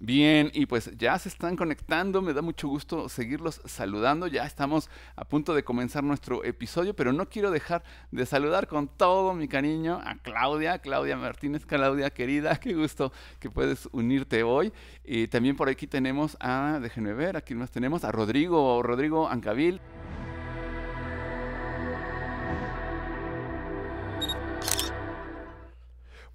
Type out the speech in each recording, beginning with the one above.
Bien, y pues ya se están conectando, me da mucho gusto seguirlos saludando, ya estamos a punto de comenzar nuestro episodio, pero no quiero dejar de saludar con todo mi cariño a Claudia, Claudia Martínez, Claudia querida, qué gusto que puedes unirte hoy. Y eh, también por aquí tenemos a, déjenme ver, aquí nos tenemos a Rodrigo, Rodrigo Ancabil.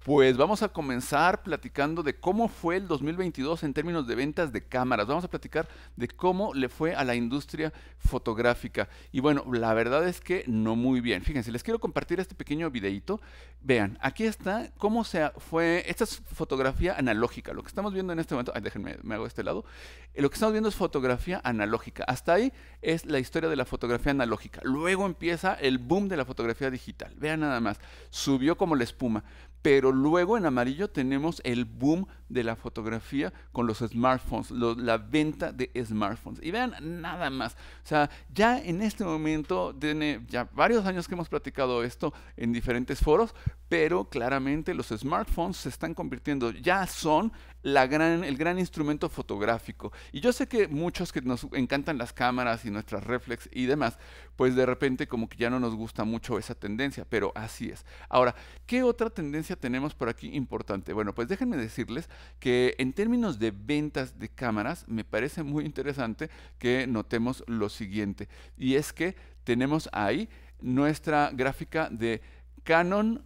Pues vamos a comenzar platicando de cómo fue el 2022 en términos de ventas de cámaras. Vamos a platicar de cómo le fue a la industria fotográfica. Y bueno, la verdad es que no muy bien. Fíjense, les quiero compartir este pequeño videito. Vean, aquí está cómo se fue. Esta es fotografía analógica. Lo que estamos viendo en este momento. Ay, déjenme, me hago este lado. Eh, lo que estamos viendo es fotografía analógica. Hasta ahí es la historia de la fotografía analógica. Luego empieza el boom de la fotografía digital. Vean nada más. Subió como la espuma pero luego en amarillo tenemos el boom de la fotografía con los smartphones, la venta de smartphones. Y vean nada más. O sea, ya en este momento tiene ya varios años que hemos platicado esto en diferentes foros, pero claramente los smartphones se están convirtiendo, ya son el gran instrumento fotográfico. Y yo sé que muchos que nos encantan las cámaras y nuestras reflex y demás, pues de repente como que ya no nos gusta mucho esa tendencia, pero así es. Ahora, ¿qué otra tendencia tenemos por aquí importante? Bueno, pues déjenme decirles que en términos de ventas de cámaras, me parece muy interesante que notemos lo siguiente, y es que tenemos ahí nuestra gráfica de Canon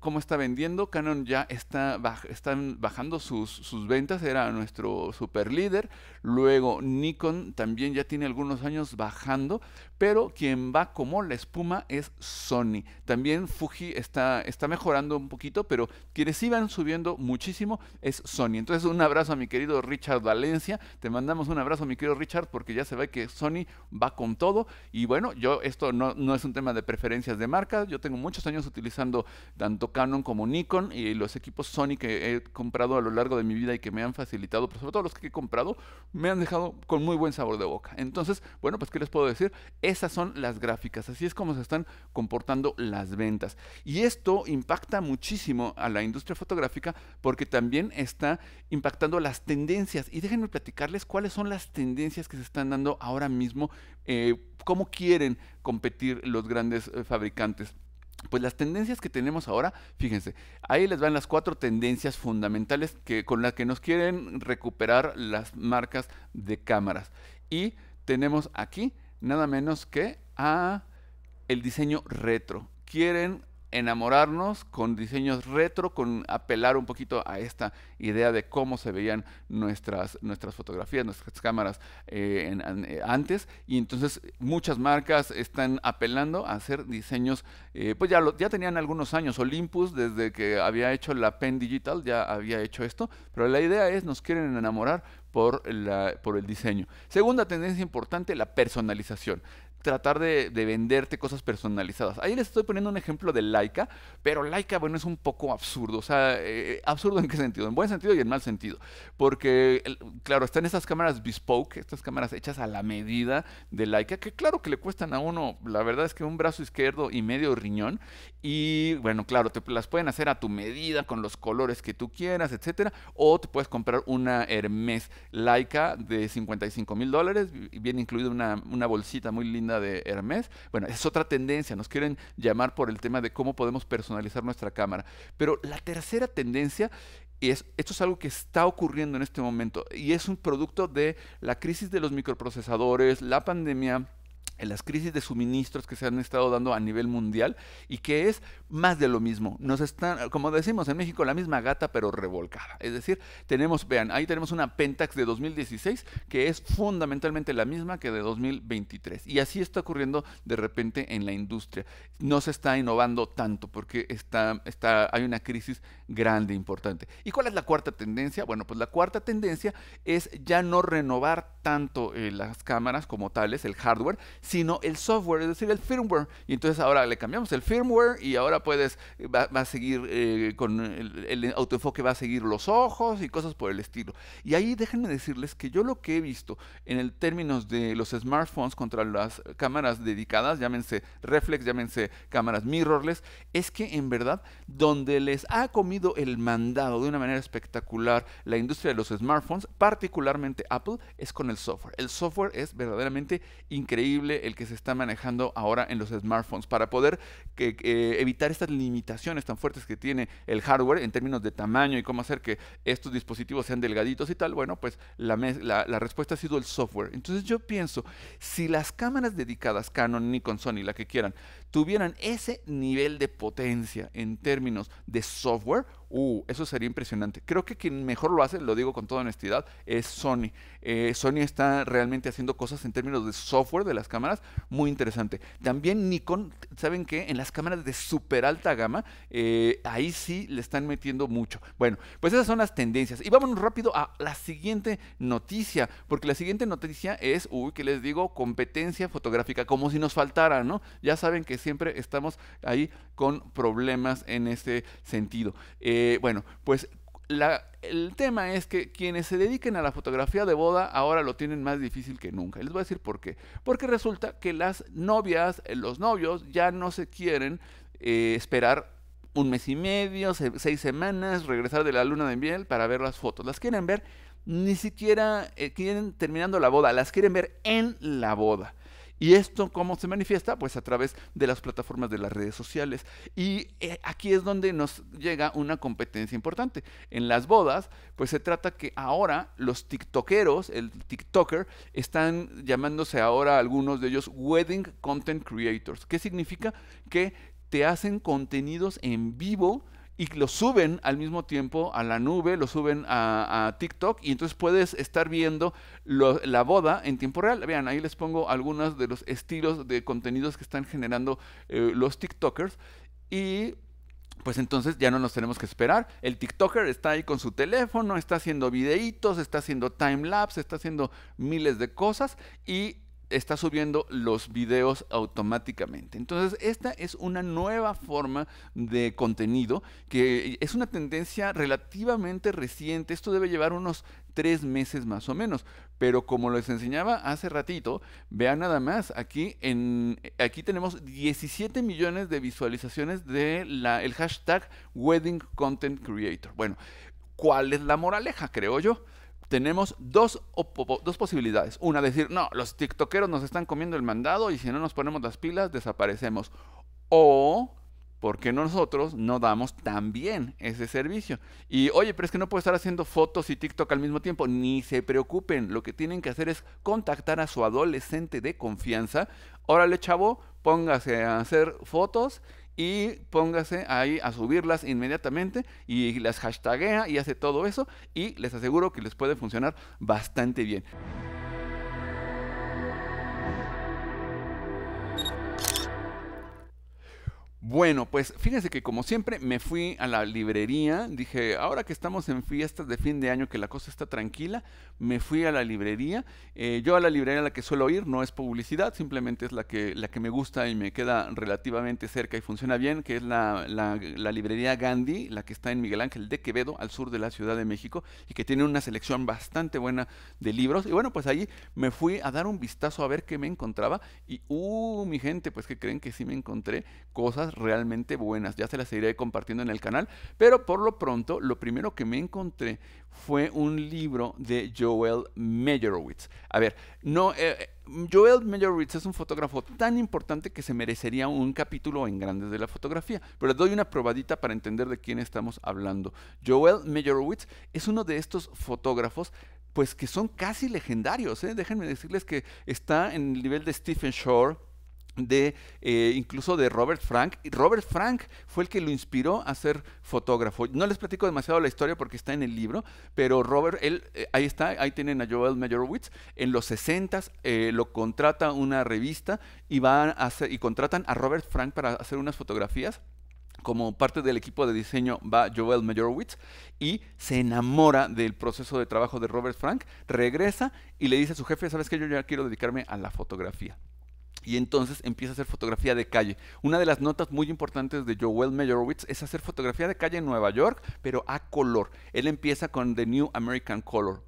cómo está vendiendo. Canon ya está están bajando sus, sus, ventas, era nuestro super líder. Luego Nikon también ya tiene algunos años bajando, pero quien va como la espuma es Sony. También Fuji está, está mejorando un poquito, pero quienes iban subiendo muchísimo es Sony. Entonces un abrazo a mi querido Richard Valencia, te mandamos un abrazo a mi querido Richard porque ya se ve que Sony va con todo y bueno, yo esto no, no es un tema de preferencias de marca, yo tengo muchos años utilizando tanto Canon como Nikon y los equipos Sony que he comprado a lo largo de mi vida y que me han facilitado, pero sobre todo los que he comprado, me han dejado con muy buen sabor de boca. Entonces, bueno, pues ¿qué les puedo decir? Esas son las gráficas, así es como se están comportando las ventas. Y esto impacta muchísimo a la industria fotográfica porque también está impactando las tendencias. Y déjenme platicarles cuáles son las tendencias que se están dando ahora mismo, eh, cómo quieren competir los grandes eh, fabricantes. Pues las tendencias que tenemos ahora, fíjense, ahí les van las cuatro tendencias fundamentales que, con las que nos quieren recuperar las marcas de cámaras. Y tenemos aquí nada menos que a el diseño retro. Quieren enamorarnos con diseños retro, con apelar un poquito a esta idea de cómo se veían nuestras, nuestras fotografías, nuestras cámaras eh, eh, antes. Y entonces muchas marcas están apelando a hacer diseños, eh, pues ya, ya tenían algunos años, Olympus desde que había hecho la Pen Digital ya había hecho esto, pero la idea es nos quieren enamorar por, por el diseño. Segunda tendencia importante, la personalización tratar de, venderte cosas personalizadas. Ahí les estoy poniendo un ejemplo de Laika, pero Laika, bueno, es un poco absurdo. O sea, eh, eh, absurdo en qué sentido? En buen sentido y en mal sentido. Porque, claro, están estas cámaras bespoke, estas cámaras hechas a la medida de Laika, que claro que le cuestan a uno, la verdad es que un brazo izquierdo y medio riñón. Y, bueno, claro, te las pueden hacer a tu medida, con los colores que tú quieras, etcétera. O te puedes comprar una Hermes Laika de 55 mil dólares, bien incluida una bolsita muy linda de Hermes. Bueno, es otra tendencia, nos quieren llamar por el tema de cómo podemos personalizar nuestra cámara. Pero la tercera tendencia y es, esto es algo que está ocurriendo en este momento y es un producto de la crisis de los microprocesadores, la pandemia en las crisis de suministros que se han estado dando a nivel mundial y que es más de lo mismo. Nos están, como decimos en México, la misma gata pero revolcada. Es decir, tenemos, vean, ahí tenemos una Pentax de 2016 que es fundamentalmente la misma que de 2023. Y así está ocurriendo de repente en la industria. No se está innovando tanto porque está, está, hay una crisis grande, importante. ¿Y cuál es la cuarta tendencia? Bueno, pues la cuarta tendencia es ya no renovar tanto eh, las cámaras como tales, el hardware, sino el software, es decir, el firmware. Y entonces ahora le cambiamos el firmware y ahora puedes, eh, va, a seguir eh, con el, autoenfoque, va a seguir los ojos y cosas por el estilo. Y ahí déjenme decirles que yo lo que he visto en el términos de los smartphones contra las cámaras dedicadas, llámense reflex, llámense cámaras mirrorless, es que en verdad donde les ha comido el mandado de una manera espectacular la industria de los smartphones, particularmente Apple, es con el software. El software es verdaderamente increíble el que se está manejando ahora en los smartphones para poder evitar estas limitaciones tan fuertes que tiene el hardware en términos de tamaño y cómo hacer que estos dispositivos sean delgaditos y tal, bueno, pues la, respuesta ha sido el software. Entonces yo pienso, si las cámaras dedicadas, Canon, Nikon, Sony, la que quieran, tuvieran ese nivel de potencia en términos de software, uh, eso sería impresionante. Creo que quien mejor lo hace, lo digo con toda honestidad, es Sony. Eh, Sony está realmente haciendo cosas en términos de software de las cámaras muy interesante. También Nikon, ¿saben que En las cámaras de super alta gama, eh, ahí sí le están metiendo mucho. Bueno, pues esas son las tendencias. Y vámonos rápido a la siguiente noticia, porque la siguiente noticia es, uy, que les digo, competencia fotográfica, como si nos faltara, ¿no? Ya saben que siempre estamos ahí con problemas en este sentido. Eh, bueno, pues el tema es que quienes se dediquen a la fotografía de boda ahora lo tienen más difícil que nunca. Les voy a decir por qué. Porque resulta que las novias, eh, los novios ya no se quieren eh, esperar un mes y medio, seis semanas, regresar de la luna de miel para ver las fotos. Las quieren ver ni siquiera eh, terminando la boda, las quieren ver en la boda. ¿Y esto cómo se manifiesta? Pues a través de las plataformas de las redes sociales. Y eh, aquí es donde nos llega una competencia importante. En las bodas, pues se trata que ahora los TikTokeros, el TikToker, están llamándose ahora algunos de ellos Wedding Content Creators. ¿Qué significa? Que te hacen contenidos en vivo y lo suben al mismo tiempo a la nube, lo suben a, TikTok y entonces puedes estar viendo la boda en tiempo real. Vean, ahí les pongo algunos de los estilos de contenidos que están generando eh, los TikTokers y pues entonces ya no nos tenemos que esperar. El TikToker está ahí con su teléfono, está haciendo videitos, está haciendo time lapse, está haciendo miles de cosas y está subiendo los videos automáticamente. Entonces, esta es una nueva forma de contenido que es una tendencia relativamente reciente. Esto debe llevar unos tres meses más o menos. Pero como les enseñaba hace ratito, vean nada más, aquí, en, aquí tenemos 17 millones de visualizaciones del el hashtag Wedding Content Creator. Bueno, ¿cuál es la moraleja, creo yo? tenemos dos, dos posibilidades. Una, decir, no, los tiktokeros nos están comiendo el mandado y si no nos ponemos las pilas, desaparecemos. O, porque nosotros no damos también ese servicio? Y oye, pero es que no puede estar haciendo fotos y TikTok al mismo tiempo. Ni se preocupen, lo que tienen que hacer es contactar a su adolescente de confianza. Órale, chavo, póngase a hacer fotos y póngase ahí a subirlas inmediatamente y las hashtaguea y hace todo eso y les aseguro que les puede funcionar bastante bien. Bueno, pues fíjense que como siempre me fui a la librería, dije, ahora que estamos en fiestas de fin de año, que la cosa está tranquila, me fui a la librería. Eh, yo a la librería a la que suelo ir no es publicidad, simplemente es la que, la que me gusta y me queda relativamente cerca y funciona bien, que es la, la librería Gandhi, la que está en Miguel Ángel de Quevedo, al sur de la Ciudad de México, y que tiene una selección bastante buena de libros. Y bueno, pues allí me fui a dar un vistazo a ver qué me encontraba y, uh, mi gente, pues que creen que sí me encontré cosas realmente buenas. Ya se las seguiré compartiendo en el canal. Pero por lo pronto, lo primero que me encontré fue un libro de Joel Meyerowitz. A ver, no... Eh, eh, Joel Meyerowitz es un fotógrafo tan importante que se merecería un capítulo en Grandes de la Fotografía, pero les doy una probadita para entender de quién estamos hablando. Joel Meyerowitz es uno de estos fotógrafos pues que son casi legendarios, ¿eh? déjenme decirles que está en el nivel de Stephen Shore, de eh, incluso de Robert Frank. Robert Frank fue el que lo inspiró a ser fotógrafo. No les platico demasiado la historia porque está en el libro, pero Robert, él, eh, ahí está, ahí tienen a Joel Meyerowitz. En los 60 eh, lo contrata una revista y, van a hacer, y contratan a Robert Frank para hacer unas fotografías como parte del equipo de diseño va Joel Meyerowitz y se enamora del proceso de trabajo de Robert Frank, regresa y le dice a su jefe, sabes que yo ya quiero dedicarme a la fotografía. Y entonces empieza a hacer fotografía de calle. Una de las notas muy importantes de Joel Meyerowitz es hacer fotografía de calle en Nueva York, pero a color. Él empieza con The New American Color.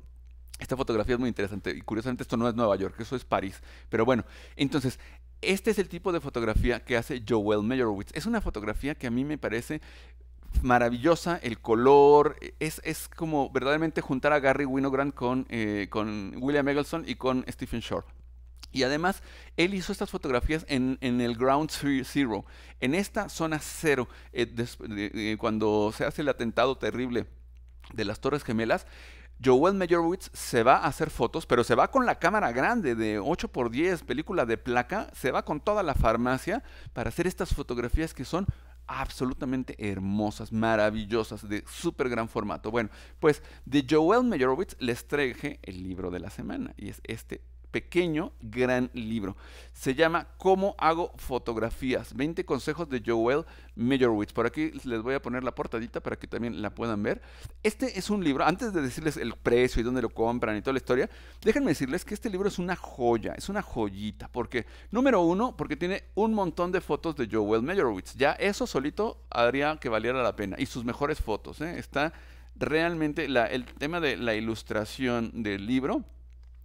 Esta fotografía es muy interesante y curiosamente esto no es Nueva York, eso es París. Pero bueno, entonces este es el tipo de fotografía que hace Joel Meyerowitz. Es una fotografía que a mí me parece maravillosa, el color, es, es, como verdaderamente juntar a Gary Winogrand con, eh, con William Eggleston y con Stephen Shore. Y además, él hizo estas fotografías en, el Ground Zero, en esta zona cero, eh, cuando se hace el atentado terrible de las Torres Gemelas. Joel Meyerowitz se va a hacer fotos, pero se va con la cámara grande de 8x10, película de placa, se va con toda la farmacia para hacer estas fotografías que son absolutamente hermosas, maravillosas, de súper gran formato. Bueno, pues de Joel Meyerowitz les traje el libro de la semana y es este pequeño gran libro. Se llama Cómo hago fotografías, 20 consejos de Joel Meyerowitz. Por aquí les voy a poner la portadita para que también la puedan ver. Este es un libro, antes de decirles el precio y dónde lo compran y toda la historia, déjenme decirles que este libro es una joya, es una joyita, porque número uno, porque tiene un montón de fotos de Joel Meyerowitz. Ya eso solito haría que valiera la pena. Y sus mejores fotos, ¿eh? está realmente el tema de la ilustración del libro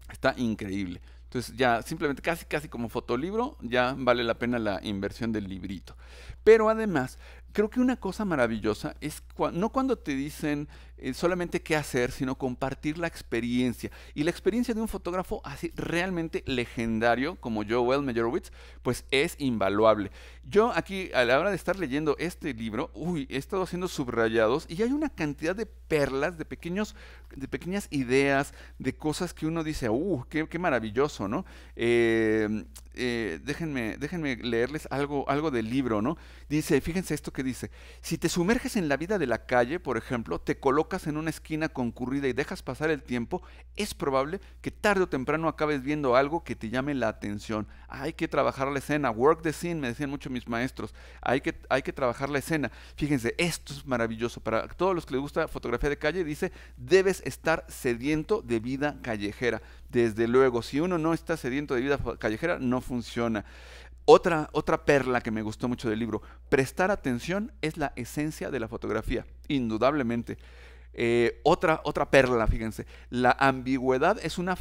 Está increíble. Entonces ya simplemente casi casi como fotolibro ya vale la pena la inversión del librito. Pero además, creo que una cosa maravillosa es no cuando te dicen eh, solamente qué hacer, sino compartir la experiencia. Y la experiencia de un fotógrafo así realmente legendario como Joel Meyerowitz, pues es invaluable. Yo aquí, a la hora de estar leyendo este libro, uy, he estado haciendo subrayados y hay una cantidad de perlas, de pequeños, de pequeñas ideas, de cosas que uno dice, uh, qué, qué maravilloso, ¿no? Em, eh, déjenme, déjenme leerles algo, algo del libro, ¿no? Dice, fíjense esto que dice, si te sumerges en la vida de la calle, por ejemplo, te coloca en una esquina concurrida y dejas pasar el tiempo, es probable que tarde o temprano acabes viendo algo que te llame la atención. Hay que trabajar la escena, work the scene, me decían mucho mis maestros. Hay que, hay que trabajar la escena. Fíjense, esto es maravilloso. Para todos los que les gusta fotografía de calle, dice, debes estar sediento de vida callejera. Desde luego, si uno no está sediento de vida callejera, no funciona. Otra, otra, perla que me gustó mucho del libro, prestar atención es la esencia de la fotografía, indudablemente. Eh, otra, otra perla, fíjense. La ambigüedad es una,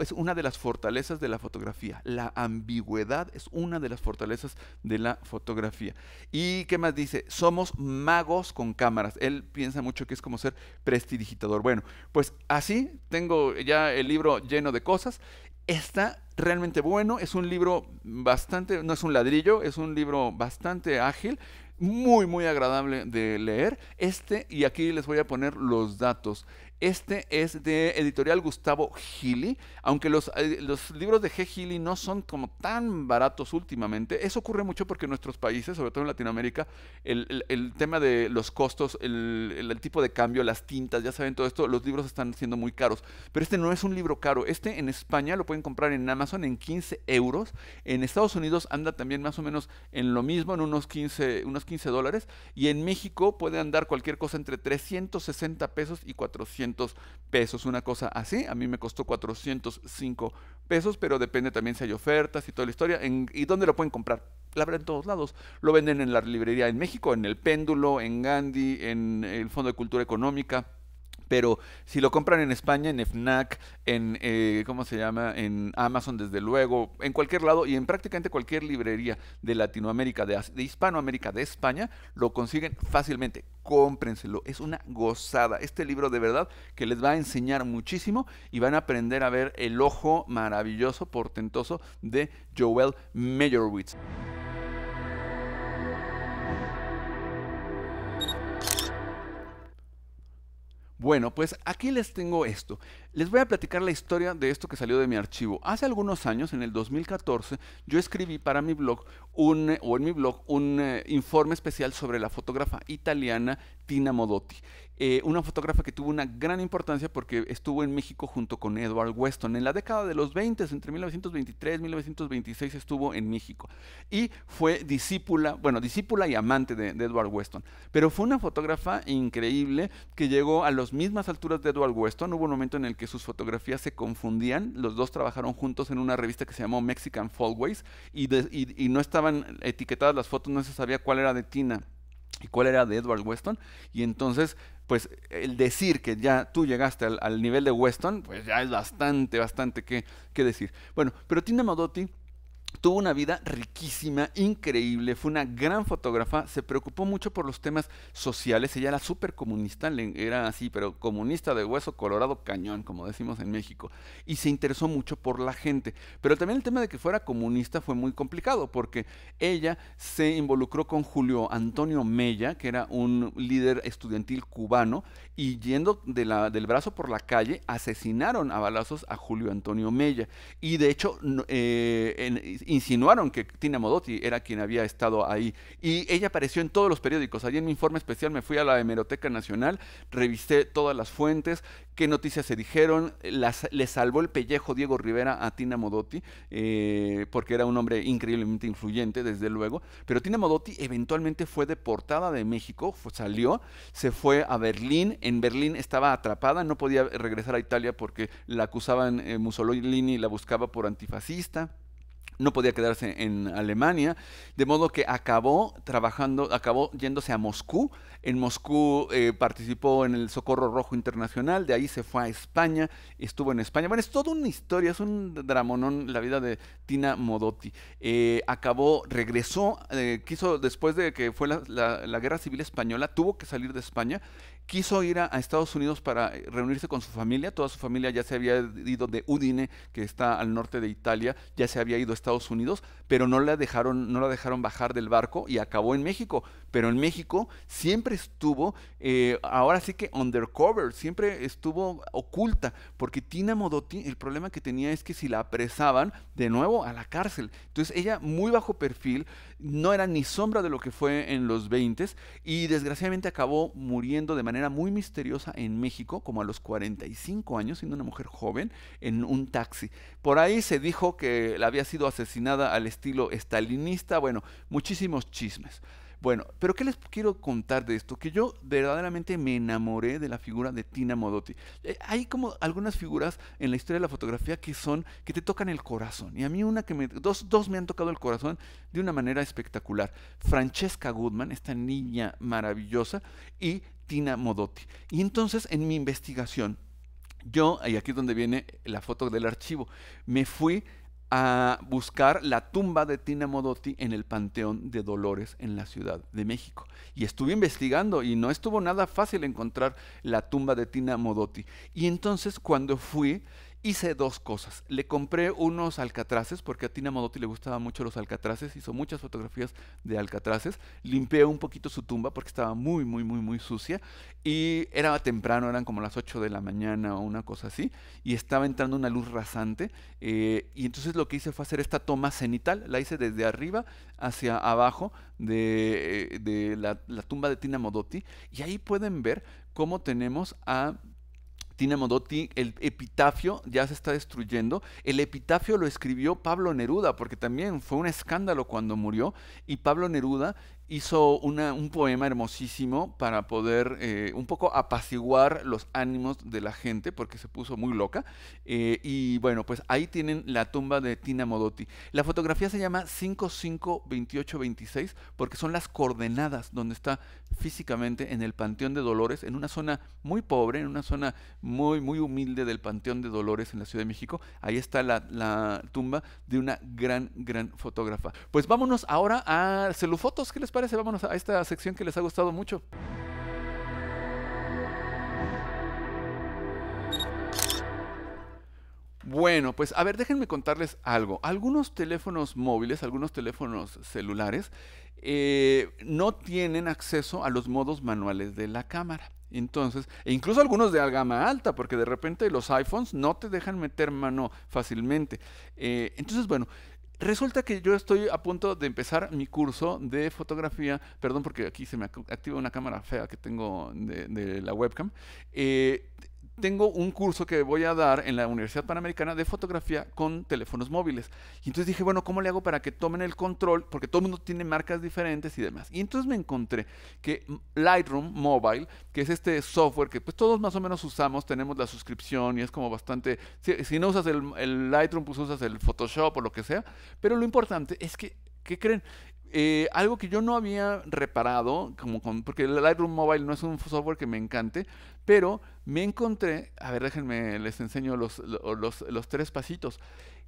es una de las fortalezas de la fotografía. La ambigüedad es una de las fortalezas de la fotografía. ¿Y qué más dice? Somos magos con cámaras. Él piensa mucho que es como ser prestidigitador. Bueno, pues así tengo ya el libro lleno de cosas. Está realmente bueno. Es un libro bastante, no es un ladrillo, es un libro bastante ágil muy, muy agradable de leer. Este, y aquí les voy a poner los datos. Este es de editorial Gustavo Gili. Aunque eh, los, libros de G. Gili no son como tan baratos últimamente, eso ocurre mucho porque en nuestros países, sobre todo en Latinoamérica, el, tema de los costos, el, el, tipo de cambio, las tintas, ya saben todo esto, los libros están siendo muy caros. Pero este no es un libro caro. Este en España lo pueden comprar en Amazon en 15 euros. En Estados Unidos anda también más o menos en lo mismo, en unos 15, unos 15 dólares. Y en México puede andar cualquier cosa entre 360 pesos y 400 pesos, una cosa así. A mí me costó 405 pesos, pero depende también si hay ofertas y toda la historia. ¿Y dónde lo pueden comprar? La verdad, en todos lados. Lo venden en la librería en México, en El Péndulo, en Gandhi, en el Fondo de Cultura Económica pero si lo compran en España, en FNAC, en, eh, ¿cómo se llama? En Amazon, desde luego, en cualquier lado y en prácticamente cualquier librería de Latinoamérica, de, Hispanoamérica, de España, lo consiguen fácilmente. Cómprenselo, es una gozada. Este libro de verdad que les va a enseñar muchísimo y van a aprender a ver el ojo maravilloso, portentoso de Joel Meyerowitz. Bueno, pues aquí les tengo esto. Les voy a platicar la historia de esto que salió de mi archivo. Hace algunos años, en el 2014, yo escribí para mi blog un, o en mi blog un eh, informe especial sobre la fotógrafa italiana Tina Modotti. Eh, una fotógrafa que tuvo una gran importancia porque estuvo en México junto con Edward Weston. En la década de los 20, entre 1923 y 1926 estuvo en México y fue discípula, bueno, discípula y amante de, Edward Weston. Pero fue una fotógrafa increíble que llegó a las mismas alturas de Edward Weston. Hubo un momento en el que sus fotografías se confundían. Los dos trabajaron juntos en una revista que se llamó Mexican Fallways y no estaban etiquetadas las fotos, no se sabía cuál era de Tina y cuál era de Edward Weston. Y entonces, pues el decir que ya tú llegaste al, nivel de Weston, pues ya es bastante, bastante que, decir. Bueno, pero Tina Modotti. Tuvo una vida riquísima, increíble, fue una gran fotógrafa, se preocupó mucho por los temas sociales, ella era súper comunista, era así, pero comunista de hueso colorado cañón, como decimos en México, y se interesó mucho por la gente. Pero también el tema de que fuera comunista fue muy complicado, porque ella se involucró con Julio Antonio Mella, que era un líder estudiantil cubano, y yendo de la, del brazo por la calle, asesinaron a balazos a Julio Antonio Mella. Y de hecho, eh, insinuaron que Tina Modotti era quien había estado ahí. Y ella apareció en todos los periódicos. Allí en mi informe especial me fui a la Hemeroteca Nacional, revisé todas las fuentes, qué noticias se dijeron. Las, le salvó el pellejo Diego Rivera a Tina Modotti, eh, porque era un hombre increíblemente influyente, desde luego. Pero Tina Modotti eventualmente fue deportada de México, salió, se fue a Berlín. En en Berlín estaba atrapada, no podía regresar a Italia porque la acusaban eh, Mussolini y la buscaba por antifascista no podía quedarse en Alemania, de modo que acabó trabajando, acabó yéndose a Moscú. En Moscú eh, participó en el Socorro Rojo Internacional, de ahí se fue a España, estuvo en España. Bueno, es toda una historia, es un dramonón la vida de Tina Modotti. Eh, acabó, regresó, quiso, después de que fue la Guerra Civil Española, tuvo que salir de España quiso ir a, Estados Unidos para eh, reunirse con su familia. Toda su familia ya se había ido de Udine, que está al norte de Italia, ya se había ido a Estados Unidos, pero no la dejaron, no la dejaron bajar del barco y acabó en México pero en México siempre estuvo, eh, ahora sí que undercover, siempre estuvo oculta, porque Tina Modotti, el problema que tenía es que si la apresaban, de nuevo a la cárcel. Entonces ella, muy bajo perfil, no era ni sombra de lo que fue en los 20 y desgraciadamente acabó muriendo de manera muy misteriosa en México, como a los 45 años, siendo una mujer joven, en un taxi. Por ahí se dijo que la había sido asesinada al estilo estalinista, bueno, muchísimos chismes. Bueno, pero ¿qué les quiero contar de esto? Que yo verdaderamente me enamoré de la figura de Tina Modotti. Eh, hay como algunas figuras en la historia de la fotografía que son, que te tocan el corazón. Y a mí una que me, dos, dos me han tocado el corazón de una manera espectacular. Francesca Goodman, esta niña maravillosa, y Tina Modotti. Y entonces en mi investigación, yo, y aquí es donde viene la foto del archivo, me fui a buscar la tumba de Tina Modotti en el Panteón de Dolores en la Ciudad de México. Y estuve investigando y no estuvo nada fácil encontrar la tumba de Tina Modotti. Y entonces cuando fui hice dos cosas. Le compré unos alcatraces, porque a Tina Modotti le gustaban mucho los alcatraces, hizo muchas fotografías de alcatraces. Limpié un poquito su tumba porque estaba muy, muy, muy, muy sucia. Y era temprano, eran como las 8 de la mañana o una cosa así. Y estaba entrando una luz rasante. Eh, y entonces lo que hice fue hacer esta toma cenital. La hice desde arriba hacia abajo de, eh, la, la tumba de Tina Modotti. Y ahí pueden ver cómo tenemos a Tina Modotti, el epitafio ya se está destruyendo. El epitafio lo escribió Pablo Neruda, porque también fue un escándalo cuando murió, y Pablo Neruda hizo una, un poema hermosísimo para poder eh, un poco apaciguar los ánimos de la gente porque se puso muy loca. Eh, y bueno, pues ahí tienen la tumba de Tina Modotti. La fotografía se llama 552826 porque son las coordenadas donde está físicamente en el Panteón de Dolores, en una zona muy pobre, en una zona muy, muy humilde del Panteón de Dolores en la Ciudad de México. Ahí está la, tumba de una gran, gran fotógrafa. Pues vámonos ahora a Celufotos, ¿qué les parece? parece? Vámonos a esta sección que les ha gustado mucho. Bueno, pues a ver, déjenme contarles algo. Algunos teléfonos móviles, algunos teléfonos celulares, eh, no tienen acceso a los modos manuales de la cámara. Entonces, e incluso algunos de gama alta, porque de repente los iPhones no te dejan meter mano fácilmente. Eh, entonces, bueno, Resulta que yo estoy a punto de empezar mi curso de fotografía, perdón porque aquí se me activa una cámara fea que tengo de, la webcam. Eh, tengo un curso que voy a dar en la Universidad Panamericana de fotografía con teléfonos móviles. Y entonces dije, bueno, ¿cómo le hago para que tomen el control? Porque todo el mundo tiene marcas diferentes y demás. Y entonces me encontré que Lightroom Mobile, que es este software que pues todos más o menos usamos, tenemos la suscripción y es como bastante, si, no usas el Lightroom, pues usas el Photoshop o lo que sea. Pero lo importante es que ¿Qué creen? Eh, algo que yo no había reparado, como porque Lightroom Mobile no es un software que me encante, pero me encontré, a ver, déjenme, les enseño los, los tres pasitos,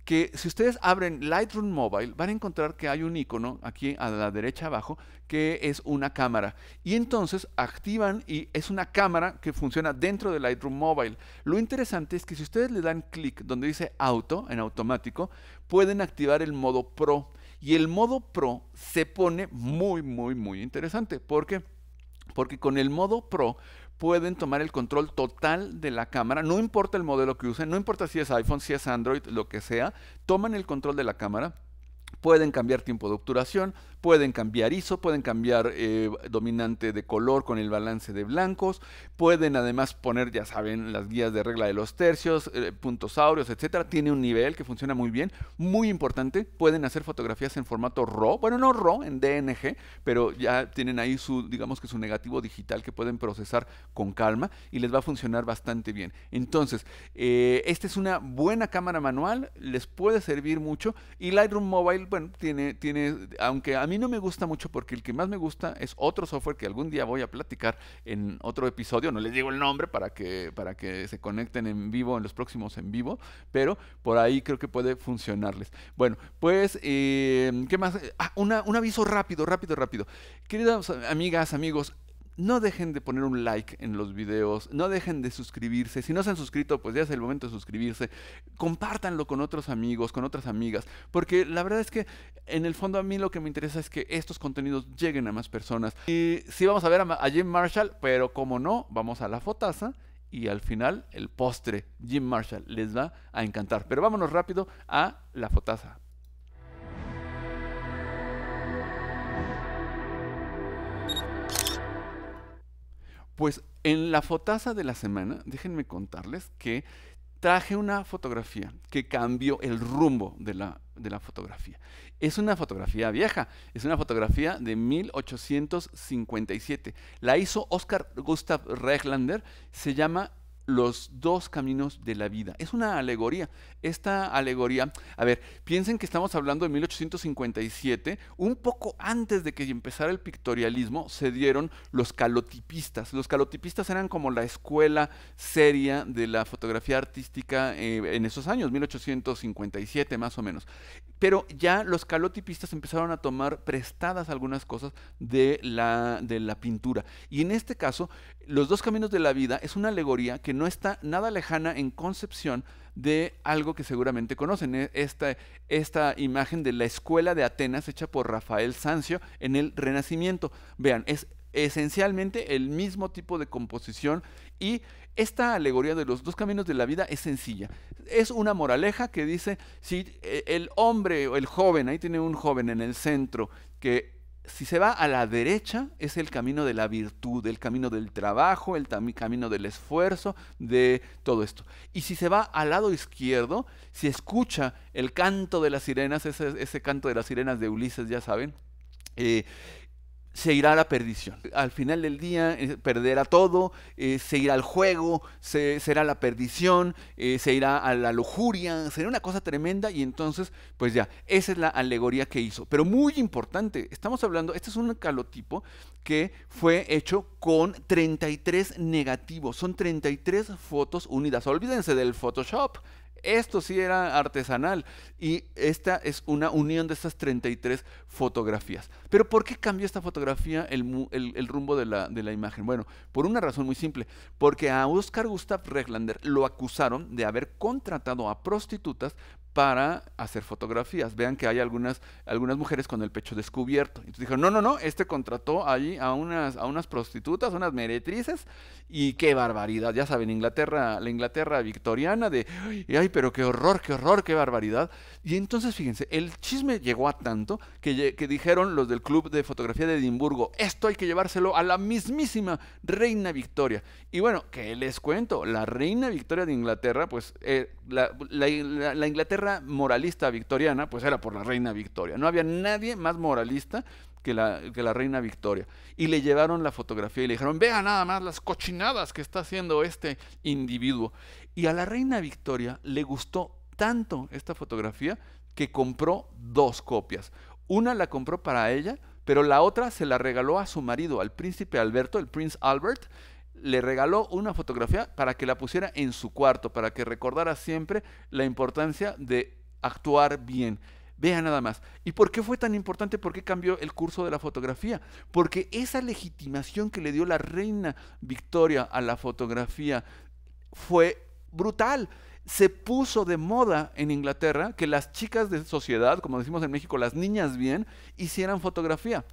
que si ustedes abren Lightroom Mobile van a encontrar que hay un icono aquí a la derecha abajo que es una cámara. Y entonces activan y es una cámara que funciona dentro de Lightroom Mobile. Lo interesante es que si ustedes le dan clic donde dice auto, en automático, pueden activar el modo pro. Y el modo Pro se pone muy, muy, muy interesante. ¿Por qué? Porque con el modo Pro pueden tomar el control total de la cámara, no importa el modelo que usen, no importa si es iPhone, si es Android, lo que sea, toman el control de la cámara pueden cambiar tiempo de obturación, pueden cambiar ISO, pueden cambiar eh, dominante de color con el balance de blancos, pueden además poner, ya saben, las guías de regla de los tercios, eh, puntos áureos, etcétera. Tiene un nivel que funciona muy bien, muy importante. Pueden hacer fotografías en formato RAW, bueno, no RAW, en DNG, pero ya tienen ahí su, digamos que su negativo digital que pueden procesar con calma y les va a funcionar bastante bien. Entonces, eh, esta es una buena cámara manual, les puede servir mucho y Lightroom Mobile bueno, tiene, tiene, aunque a mí no me gusta mucho porque el que más me gusta es otro software que algún día voy a platicar en otro episodio, no les digo el nombre para que, para que se conecten en vivo, en los próximos en vivo, pero por ahí creo que puede funcionarles. Bueno, pues, eh, ¿qué más? Ah, un aviso rápido, rápido, rápido. Queridas amigas, amigos, no dejen de poner un like en los videos, no dejen de suscribirse. Si no se han suscrito, pues ya es el momento de suscribirse. Compártanlo con otros amigos, con otras amigas, porque la verdad es que en el fondo a mí lo que me interesa es que estos contenidos lleguen a más personas. Y sí vamos a ver a, Jim Marshall, pero como no, vamos a la fotaza y al final el postre Jim Marshall les va a encantar. Pero vámonos rápido a la fotaza. Pues en la fotaza de la semana, déjenme contarles que traje una fotografía que cambió el rumbo de la, de la, fotografía. Es una fotografía vieja, es una fotografía de 1857. La hizo Oscar Gustav Reglander, se llama los dos caminos de la vida. Es una alegoría. Esta alegoría, a ver, piensen que estamos hablando de 1857, un poco antes de que empezara el pictorialismo se dieron los calotipistas. Los calotipistas eran como la escuela seria de la fotografía artística eh, en esos años, 1857 más o menos. Pero ya los calotipistas empezaron a tomar prestadas algunas cosas de la, de la pintura. Y en este caso, los dos caminos de la vida es una alegoría que no no está nada lejana en concepción de algo que seguramente conocen, eh, esta, esta imagen de la escuela de Atenas hecha por Rafael Sanzio en el Renacimiento. Vean, es esencialmente el mismo tipo de composición y esta alegoría de los dos caminos de la vida es sencilla. Es una moraleja que dice, si eh, el hombre o el joven, ahí tiene un joven en el centro, que si se va a la derecha, es el camino de la virtud, el camino del trabajo, el camino del esfuerzo, de todo esto. Y si se va al lado izquierdo, si escucha el canto de las sirenas, ese, ese canto de las sirenas de Ulises, ya saben, eh, se irá a la perdición. Al final del día eh, perderá todo, eh, se irá al juego, se, será la perdición, eh, se irá a la lujuria, será una cosa tremenda y entonces, pues ya, esa es la alegoría que hizo. Pero muy importante, estamos hablando, este es un calotipo que fue hecho con 33 negativos, son 33 fotos unidas. Olvídense del Photoshop, esto sí era artesanal y esta es una unión de estas 33 fotografías. Pero ¿por qué cambió esta fotografía el, rumbo de la, de la, imagen? Bueno, por una razón muy simple, porque a Oscar Gustav Reglander lo acusaron de haber contratado a prostitutas para hacer fotografías. Vean que hay algunas, algunas mujeres con el pecho descubierto. Entonces dijeron, no, no, no, este contrató allí a unas, a unas prostitutas, unas meretrices, y qué barbaridad. Ya saben, Inglaterra, la Inglaterra victoriana de, ay, pero qué horror, qué horror, qué barbaridad. Y entonces, fíjense, el chisme llegó a tanto que, dijeron los del Club de Fotografía de Edimburgo, esto hay que llevárselo a la mismísima Reina Victoria. Y bueno, ¿qué les cuento? La Reina Victoria de Inglaterra, pues eh, la Inglaterra moralista victoriana, pues era por la reina Victoria. No había nadie más moralista que la, que la reina Victoria. Y le llevaron la fotografía y le dijeron, vea nada más las cochinadas que está haciendo este individuo. Y a la reina Victoria le gustó tanto esta fotografía que compró dos copias. Una la compró para ella, pero la otra se la regaló a su marido, al príncipe Alberto, el Prince Albert, le regaló una fotografía para que la pusiera en su cuarto, para que recordara siempre la importancia de actuar bien. Vea nada más. ¿Y por qué fue tan importante? ¿Por qué cambió el curso de la fotografía? Porque esa legitimación que le dio la reina Victoria a la fotografía fue brutal. Se puso de moda en Inglaterra que las chicas de sociedad, como decimos en México, las niñas bien, hicieran fotografía.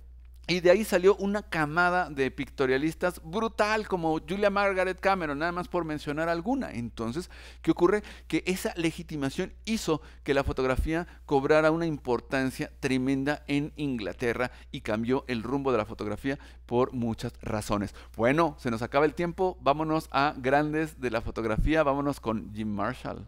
Y de ahí salió una camada de pictorialistas brutal, como Julia Margaret Cameron, nada más por mencionar alguna. Entonces, ¿qué ocurre? Que esa legitimación hizo que la fotografía cobrara una importancia tremenda en Inglaterra y cambió el rumbo de la fotografía por muchas razones. Bueno, se nos acaba el tiempo, vámonos a grandes de la fotografía, vámonos con Jim Marshall.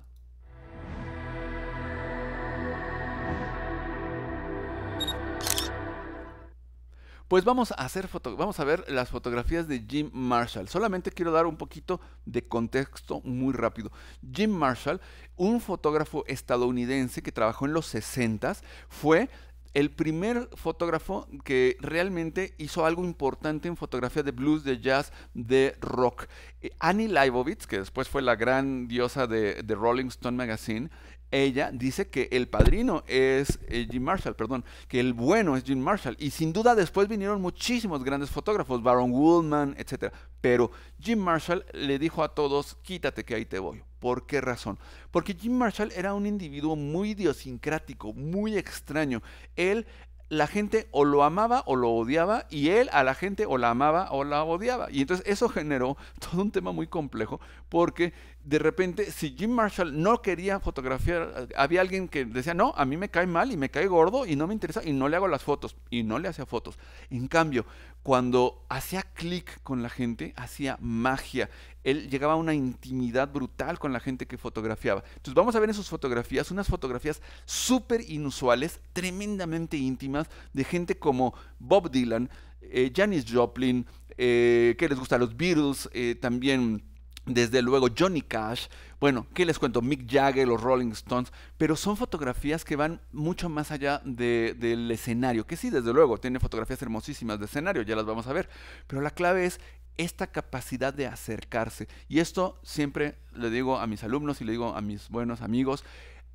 pues vamos a, hacer vamos a ver las fotografías de Jim Marshall. Solamente quiero dar un poquito de contexto muy rápido. Jim Marshall, un fotógrafo estadounidense que trabajó en los 60 fue el primer fotógrafo que realmente hizo algo importante en fotografía de blues, de jazz, de rock. Eh, Annie Leibovitz, que después fue la gran diosa de, de Rolling Stone Magazine, ella dice que el padrino es eh, Jim Marshall, perdón, que el bueno es Jim Marshall. Y sin duda después vinieron muchísimos grandes fotógrafos, Baron Woolman, etc. Pero Jim Marshall le dijo a todos, quítate que ahí te voy. ¿Por qué razón? Porque Jim Marshall era un individuo muy idiosincrático, muy extraño. Él la gente o lo amaba o lo odiaba y él a la gente o la amaba o la odiaba. Y entonces eso generó todo un tema muy complejo porque de repente si Jim Marshall no quería fotografiar, había alguien que decía, no, a mí me cae mal y me cae gordo y no me interesa y no le hago las fotos y no le hacía fotos. En cambio, cuando hacía clic con la gente, hacía magia. Él llegaba a una intimidad brutal con la gente que fotografiaba. Entonces vamos a ver en sus fotografías, unas fotografías súper inusuales, tremendamente íntimas, de gente como Bob Dylan, eh, Janis Joplin, eh, que les gusta los Beatles, eh, también desde luego Johnny Cash, bueno, ¿qué les cuento? Mick Jagger, los Rolling Stones, pero son fotografías que van mucho más allá del escenario, que sí, desde luego, tiene fotografías hermosísimas de escenario, ya las vamos a ver, pero la clave es esta capacidad de acercarse. Y esto siempre le digo a mis alumnos y le digo a mis buenos amigos,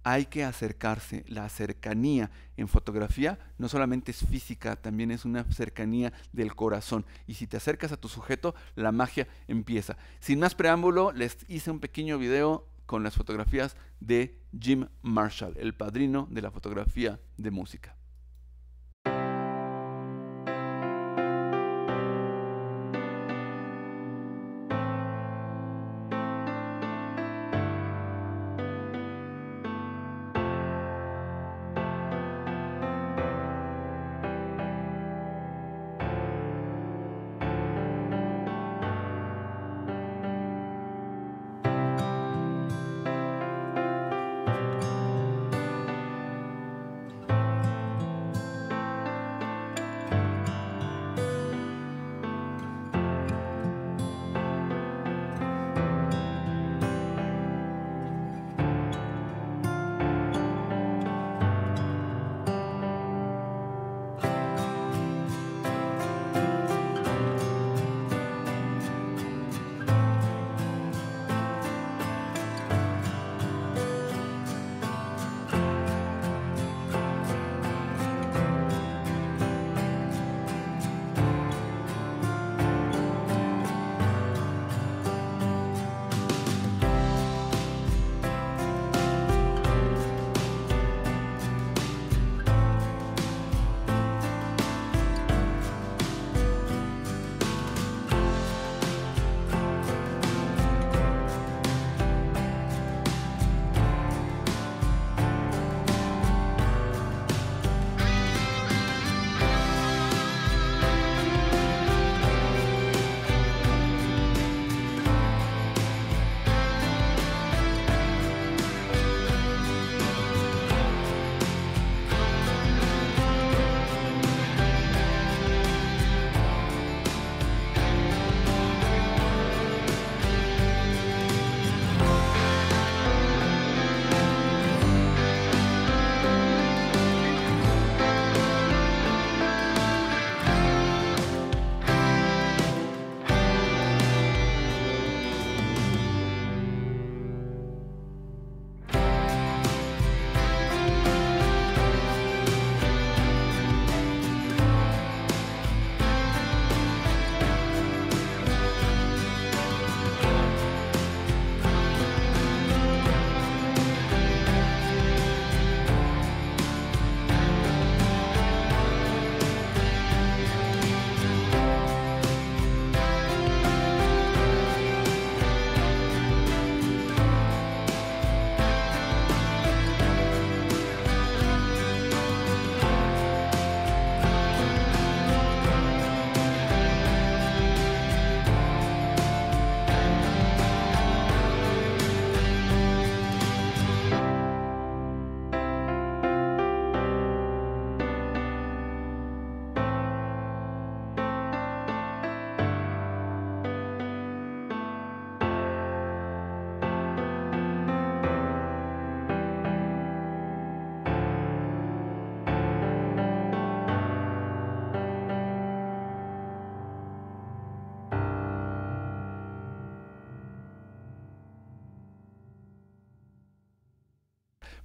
hay que acercarse. La cercanía en fotografía no solamente es física, también es una cercanía del corazón. Y si te acercas a tu sujeto, la magia empieza. Sin más preámbulo, les hice un pequeño video con las fotografías de Jim Marshall, el padrino de la fotografía de música.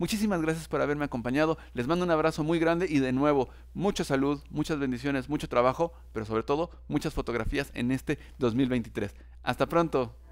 Muchísimas gracias por haberme acompañado. Les mando un abrazo muy grande y de nuevo, mucha salud, muchas bendiciones, mucho trabajo, pero sobre todo muchas fotografías en este 2023. Hasta pronto.